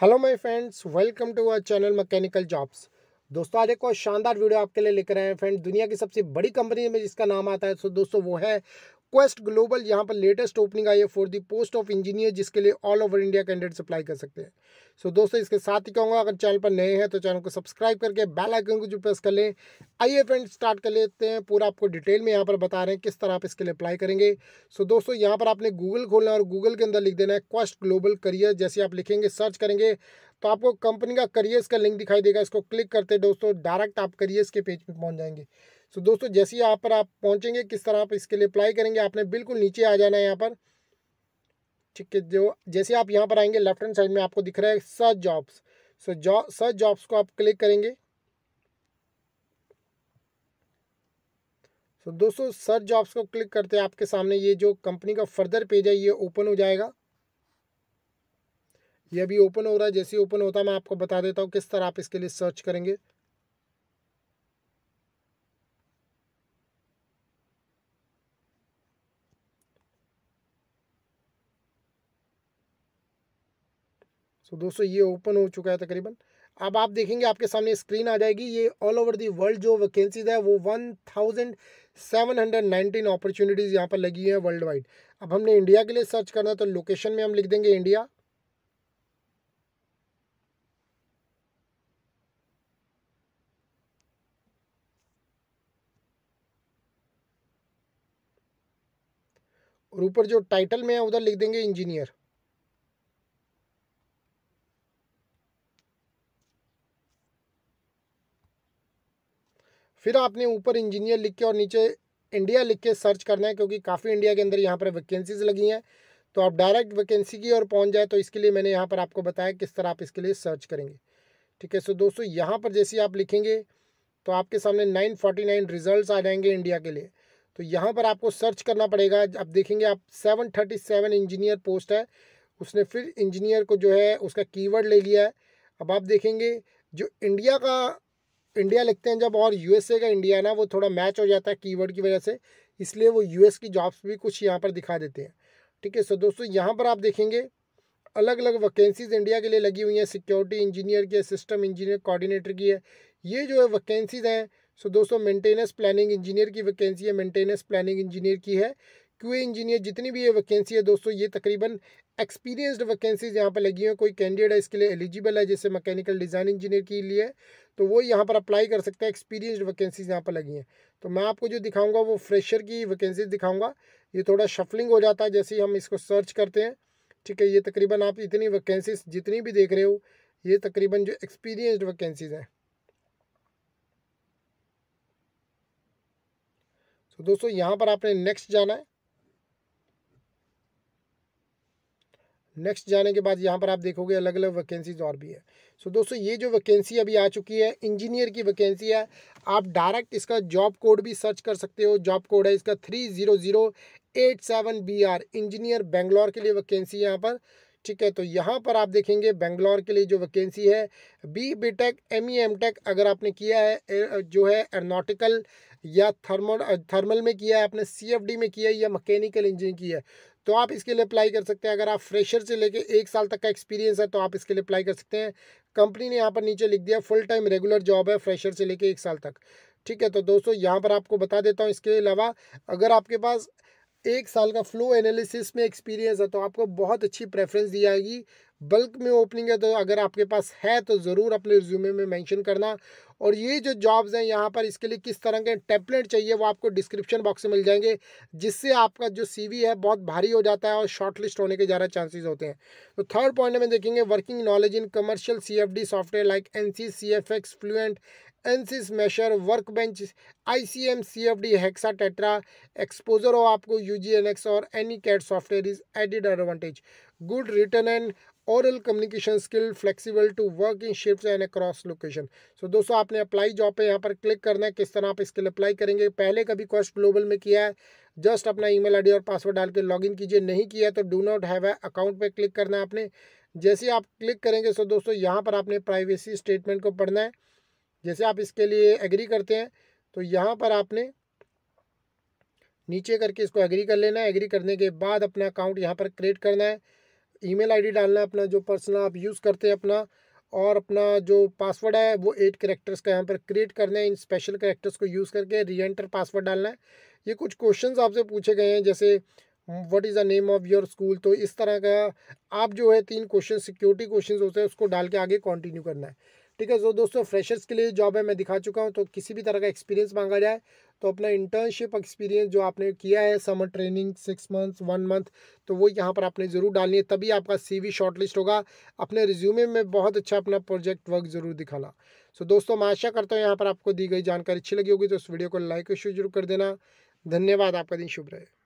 hello my friends welcome to our channel mechanical jobs दोस्तों आज एक और शानदार वीडियो आपके लिए लेकर आए हैं फ्रेंड दुनिया की सबसे बड़ी कंपनी में जिसका नाम आता है तो दोस्तों वो है क्वेस्ट ग्लोबल यहाँ पर लेटेस्ट ओपनिंग आई है for the post of engineer जिसके लिए all over India candidates apply कर सकते हैं सो so, दोस्तों इसके साथ ही कहूँगा अगर चैनल पर नए हैं तो चैनल को सब्सक्राइब करके बेल आइकन को जो प्रेस कर लें आइए फ्रेंड स्टार्ट कर लेते हैं पूरा आपको डिटेल में यहाँ पर बता रहे हैं किस तरह आप इसके लिए अप्लाई करेंगे सो so, दोस्तों यहाँ पर आपने गूगल खोलना और गूगल के अंदर लिख देना है क्वेस्ट ग्लोबल करियर जैसे आप लिखेंगे सर्च करेंगे तो आपको कंपनी का करियर्स का लिंक दिखाई देगा इसको क्लिक करते दोस्तों डायरेक्ट आप करियर्स के पेज पर पहुँच जाएंगे सो दोस्तों जैसे ही यहाँ पर आप पहुँचेंगे किस तरह आप इसके लिए अप्लाई करेंगे आपने बिल्कुल नीचे आ जाना है यहाँ पर ठीक है जो जैसे आप यहाँ पर आएंगे लेफ्ट हैंड साइड में आपको दिख रहा है सर्च जॉब्स सो जॉ सर्च जॉब्स को आप क्लिक करेंगे सो दोस्तों सर्च जॉब्स को क्लिक करते हैं आपके सामने ये जो कंपनी का फर्दर पेज है ये ओपन हो जाएगा ये अभी ओपन हो रहा है जैसे ओपन होता है मैं आपको बता देता हूँ किस तरह आप इसके लिए सर्च करेंगे सो दोस्तों ये ओपन हो चुका है तकरीबन अब आप देखेंगे आपके सामने स्क्रीन आ जाएगी ये ऑल ओवर दी वर्ल्ड जो वैकेंसीज है वो one thousand seven hundred nineteen opportunities यहाँ पर लगी हैं वर्ल्ड वाइड अब हमने इंडिया के लिए सर्च करना है तो लोकेशन में हम लिख देंगे इंडिया और ऊपर जो टाइटल में है उधर लिख देंगे इंजीनियर फिर आपने ऊपर इंजीनियर लिख के और नीचे इंडिया लिख के सर्च करना है क्योंकि काफ़ी इंडिया के अंदर यहाँ पर वैकेंसीज लगी हैं तो आप डायरेक्ट वैकेंसी की ओर पहुँच जाए तो इसके लिए मैंने यहाँ पर आपको बताया किस तरह आप इसके लिए सर्च करेंगे ठीक है सो दोस्तों यहाँ पर जैसे आप लिखेंगे तो आपके सामने 949 रिजल्ट आ जाएंगे इंडिया के लिए तो यहाँ पर आपको सर्च करना पड़ेगा अब देखेंगे आप 737 इंजीनियर पोस्ट है उसने फिर इंजीनियर को जो है उसका कीवर्ड ले लिया है अब आप देखेंगे जो इंडिया का इंडिया लिखते हैं जब और यूएसए का इंडिया ना वो थोड़ा मैच हो जाता है कीवर्ड की वजह से इसलिए वो यूएस की जॉब्स भी कुछ यहाँ पर दिखा देते हैं ठीक है सो दोस्तों यहाँ पर आप देखेंगे अलग अलग वैकेंसीज इंडिया के लिए लगी हुई हैं सिक्योरिटी इंजीनियर की है सिस्टम इंजीनियर कोऑर्डिनेटर की है ये जो है वैकेंसीज हैं सो दोस्तों मेंटेनेंस प्लानिंग इंजीनियर की वैकेंसी है मेंटेनेंस प्लानिंग इंजीनियर की है क्यू इंजीनियर जितनी भी ये वैकेंसी है दोस्तों ये तकरीबन एक्सपीरियंसड वैकेंसीज यहाँ पर लगी हैं कोई कैंडिडेट है इसके लिए एलिजिबल है जैसे मैकेनिकल डिज़ाइन इंजीनियर के लिए तो वो यहाँ पर अप्लाई कर सकते हैं एक्सपीरियंसड वैकेंसीज यहाँ पर लगी हैं तो मैं आपको जो दिखाऊंगा वो फ्रेशर की वैकेंसीज दिखाऊंगा ये थोड़ा शफलिंग हो जाता है जैसे ही हम इसको सर्च करते हैं ठीक है ये तकरीबन आप इतनी वैकेंसीज जितनी भी देख रहे हो ये तकरीबन जो एक्सपीरियंसड वैकेंसीज हैं तो दोस्तों यहाँ पर आपने नेक्स्ट जाना है नेक्स्ट जाने के बाद यहाँ पर आप देखोगे अलग अलग वैकेंसीज और भी है सो so, दोस्तों ये जो वैकेंसी अभी आ चुकी है इंजीनियर की वैकेंसी है आप डायरेक्ट इसका जॉब कोड भी सर्च कर सकते हो जॉब कोड है इसका three zero zero eight seven B R engineer Bangalore के लिए वैकेंसी यहाँ पर ठीक है तो यहाँ पर आप देखेंगे बेंगलोर के लिए जो वैकेंसी है B B tech M E M tech अगर आपने किया है जो है एरोनॉटिकल या थर्मल थर्मल में किया है आपने सी एफ डी में किया है या मकैनिकल इंजीनियर किया है तो आप इसके लिए अप्लाई कर सकते हैं अगर आप फ्रेशर से लेके एक साल तक का एक्सपीरियंस है तो आप इसके लिए अप्लाई कर सकते हैं कंपनी ने यहाँ पर नीचे लिख दिया फुल टाइम रेगुलर जॉब है फ्रेशर से लेके एक साल तक ठीक है तो दोस्तों यहाँ पर आपको बता देता हूँ इसके अलावा अगर आपके पास एक साल का फ्लो एनालिसिस में एक्सपीरियंस है तो आपको बहुत अच्छी प्रेफरेंस दी जाएगी बल्क में ओपनिंग है तो अगर आपके पास है तो ज़रूर अपने रिज्यूमे में मेंशन करना और ये जो जॉब्स हैं यहाँ पर इसके लिए किस तरह के टेम्पलेट चाहिए वो आपको डिस्क्रिप्शन बॉक्स में मिल जाएंगे जिससे आपका जो सी है बहुत भारी हो जाता है और शॉर्ट लिस्ट होने के ज़्यादा चांसेस होते हैं तो थर्ड पॉइंट में देखेंगे working knowledge in commercial C software like N C C F X Fluent ANSYS mesher workbench I C M C F D hexa tetra exposure हो आपको यू जी एन एक्स और any CAD software is added advantage good written and oral communication skill flexible to work in shift and across location so दोस्तों आपने apply job पे यहाँ पर click करना है किस तरह आप इसके लिए अप्लाई करेंगे पहले का भी क्वेश्चन ग्लोबल में किया है जस्ट अपना ईमेल आईडी और पासवर्ड डाल के इन कीजिए नहीं किया तो डू नॉट हैव अकाउंट पर क्लिक करना है आपने जैसे आप क्लिक करेंगे सो दोस्तों यहाँ पर आपने प्राइवेसी स्टेटमेंट को पढ़ना है जैसे आप इसके लिए एग्री करते हैं तो यहाँ पर आपने नीचे करके इसको एग्री कर लेना है एग्री करने के बाद अपना अकाउंट यहाँ पर क्रिएट करना है ईमेल आईडी डालना है अपना जो पर्सनल आप यूज़ करते हैं अपना और अपना जो पासवर्ड है वो एट करेक्टर्स का यहाँ पर क्रिएट करना है इन स्पेशल करेक्टर्स को यूज़ करके री एंटर पासवर्ड डालना है ये कुछ क्वेश्चन आपसे पूछे गए हैं जैसे what is the name of your school तो इस तरह का आप जो है तीन क्वेश्चन सिक्योरिटी क्वेश्चन होते हैं उसको डाल के आगे कंटिन्यू करना है ठीक है जो दोस्तों फ्रेशर्स के लिए जॉब है मैं दिखा चुका हूँ तो किसी भी तरह का एक्सपीरियंस मांगा जाए तो अपना इंटर्नशिप एक्सपीरियंस जो आपने किया है summer training six months one month तो वो यहाँ पर आपने ज़रूर डालनी है तभी आपका सी शॉर्टलिस्ट होगा अपने रिज्यूमे में बहुत अच्छा अपना प्रोजेक्ट वर्क ज़रूर दिखाना सो दोस्तों मैं आशा करता हूँ यहाँ पर आपको दी गई जानकारी अच्छी लगी होगी तो उस वीडियो को लाइक और शेयर जरूर कर देना धन्यवाद आपका दिन शुभ रहे